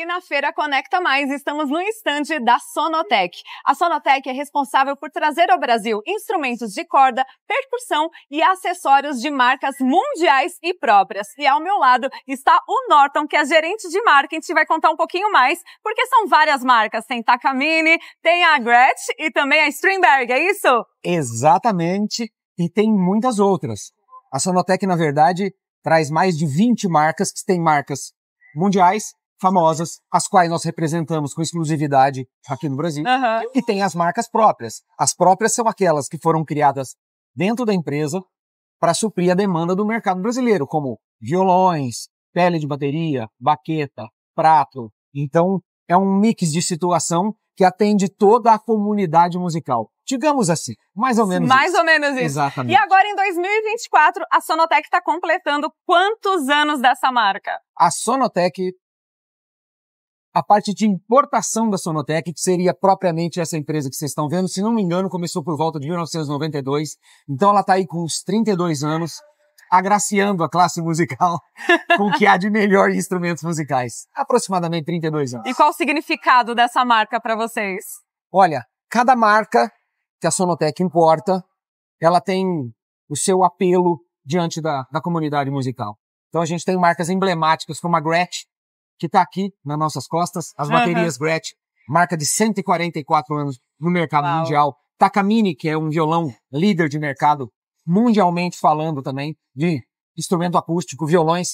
aqui na Feira Conecta Mais, estamos no estande da Sonotec. A Sonotec é responsável por trazer ao Brasil instrumentos de corda, percussão e acessórios de marcas mundiais e próprias. E ao meu lado está o Norton, que é gerente de marketing, vai contar um pouquinho mais, porque são várias marcas. Tem Takamine, tem a Gretsch e também a Strindberg, é isso? Exatamente, e tem muitas outras. A Sonotec, na verdade, traz mais de 20 marcas, que tem marcas mundiais famosas, as quais nós representamos com exclusividade aqui no Brasil, uhum. e tem as marcas próprias. As próprias são aquelas que foram criadas dentro da empresa para suprir a demanda do mercado brasileiro, como violões, pele de bateria, baqueta, prato. Então, é um mix de situação que atende toda a comunidade musical. Digamos assim, mais ou menos Mais isso. ou menos isso. Exatamente. E agora, em 2024, a Sonotec está completando quantos anos dessa marca? A Sonotec a parte de importação da Sonotec, que seria propriamente essa empresa que vocês estão vendo, se não me engano, começou por volta de 1992. Então ela está aí com uns 32 anos, agraciando a classe musical com o que há de melhor em instrumentos musicais. Aproximadamente 32 anos. E qual o significado dessa marca para vocês? Olha, cada marca que a Sonotec importa, ela tem o seu apelo diante da, da comunidade musical. Então a gente tem marcas emblemáticas como a Gretsch, que está aqui nas nossas costas, as baterias uhum. Gretsch, marca de 144 anos no mercado Uau. mundial. Takamine, que é um violão líder de mercado mundialmente falando também, de instrumento acústico, violões,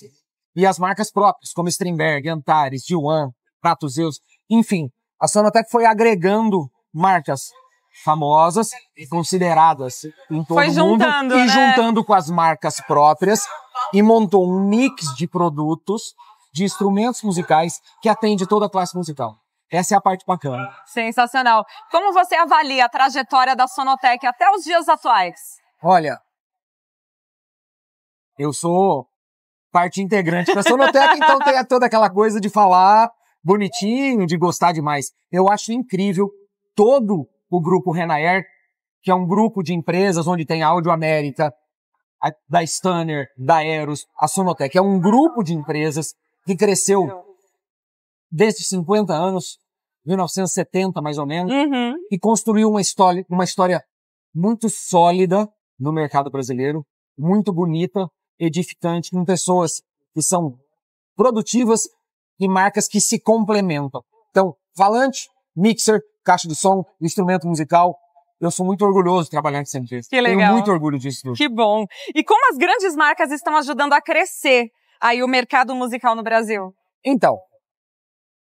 e as marcas próprias, como Strindberg, Antares, Diwan, Prato Zeus, enfim. A Sonatec foi agregando marcas famosas e consideradas em todo o mundo e né? juntando com as marcas próprias e montou um mix de produtos de instrumentos musicais que atende toda a classe musical. Essa é a parte bacana. Sensacional. Como você avalia a trajetória da Sonotec até os dias atuais? Olha, eu sou parte integrante da Sonotec, então tem toda aquela coisa de falar bonitinho, de gostar demais. Eu acho incrível todo o grupo Renaer, que é um grupo de empresas onde tem a Áudio América, da Stanner, da Eros, a Sonotec. É um grupo de empresas que cresceu desde 50 anos, 1970 mais ou menos, uhum. e construiu uma história, uma história muito sólida no mercado brasileiro, muito bonita, edificante, com pessoas que são produtivas e marcas que se complementam. Então, falante, mixer, caixa de som, instrumento musical, eu sou muito orgulhoso de trabalhar em Centris. Que legal. Tenho muito orgulho disso. Que bom. E como as grandes marcas estão ajudando a crescer aí o mercado musical no Brasil? Então,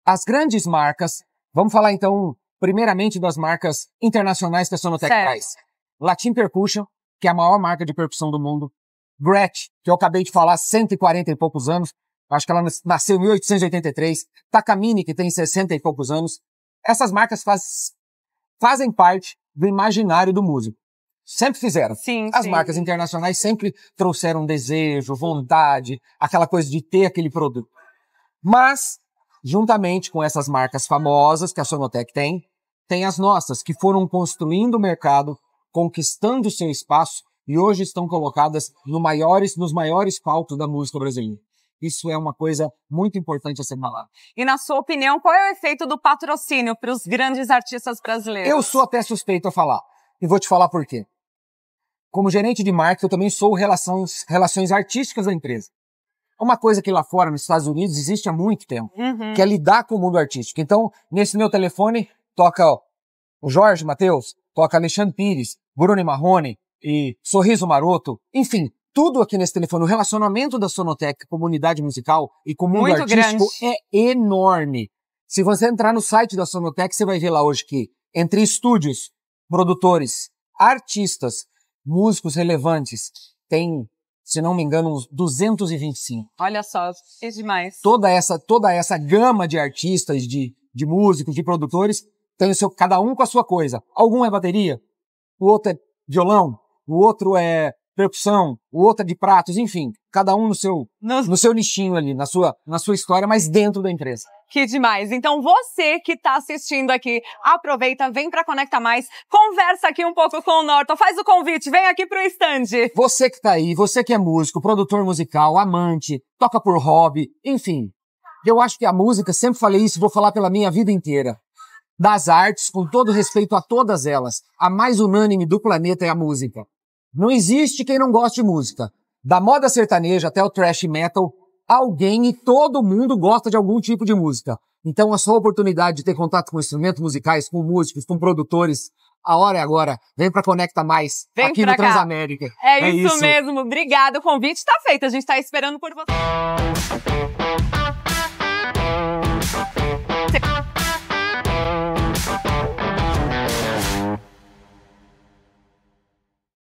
as grandes marcas, vamos falar então primeiramente das marcas internacionais que a Sonotec Latin Percussion, que é a maior marca de percussão do mundo. Gretsch, que eu acabei de falar, 140 e poucos anos. Acho que ela nasceu em 1883. Takamine, que tem 60 e poucos anos. Essas marcas faz, fazem parte do imaginário do músico. Sempre fizeram. Sim, As sim. marcas internacionais sempre trouxeram desejo, vontade, aquela coisa de ter aquele produto. Mas, juntamente com essas marcas famosas que a Sonotec tem, tem as nossas, que foram construindo o mercado, conquistando seu espaço e hoje estão colocadas no maiores, nos maiores palcos da música brasileira. Isso é uma coisa muito importante a ser falada. E na sua opinião, qual é o efeito do patrocínio para os grandes artistas brasileiros? Eu sou até suspeito a falar. E vou te falar por quê. Como gerente de marketing, eu também sou relações, relações artísticas da empresa. É uma coisa que lá fora, nos Estados Unidos, existe há muito tempo, uhum. que é lidar com o mundo artístico. Então, nesse meu telefone, toca ó, o Jorge Matheus, toca Alexandre Pires, Bruno Marrone e Sorriso Maroto. Enfim, tudo aqui nesse telefone. O relacionamento da Sonotec, comunidade musical e com o mundo muito artístico grande. é enorme. Se você entrar no site da Sonotec, você vai ver lá hoje que entre estúdios, produtores, artistas, músicos relevantes. Tem, se não me engano, uns 225. Olha só, é demais. Toda essa, toda essa gama de artistas, de, de músicos, de produtores, tem o seu, cada um com a sua coisa. Algum é bateria, o outro é violão, o outro é percussão, o outro é de pratos, enfim, cada um no seu, no seu nichinho ali, na sua, na sua história, mas dentro da empresa. Que demais. Então você que está assistindo aqui, aproveita, vem para Conecta Mais, conversa aqui um pouco com o Norton, faz o convite, vem aqui pro stand. Você que tá aí, você que é músico, produtor musical, amante, toca por hobby, enfim. Eu acho que a música, sempre falei isso, vou falar pela minha vida inteira. Das artes, com todo respeito a todas elas, a mais unânime do planeta é a música. Não existe quem não goste de música. Da moda sertaneja até o thrash metal, alguém e todo mundo gosta de algum tipo de música. Então a sua oportunidade de ter contato com instrumentos musicais, com músicos, com produtores, a hora é agora. Vem pra Conecta Mais, Vem aqui no cá. Transamérica. É, é isso, isso, mesmo. Obrigada. O convite está feito. A gente está esperando por você.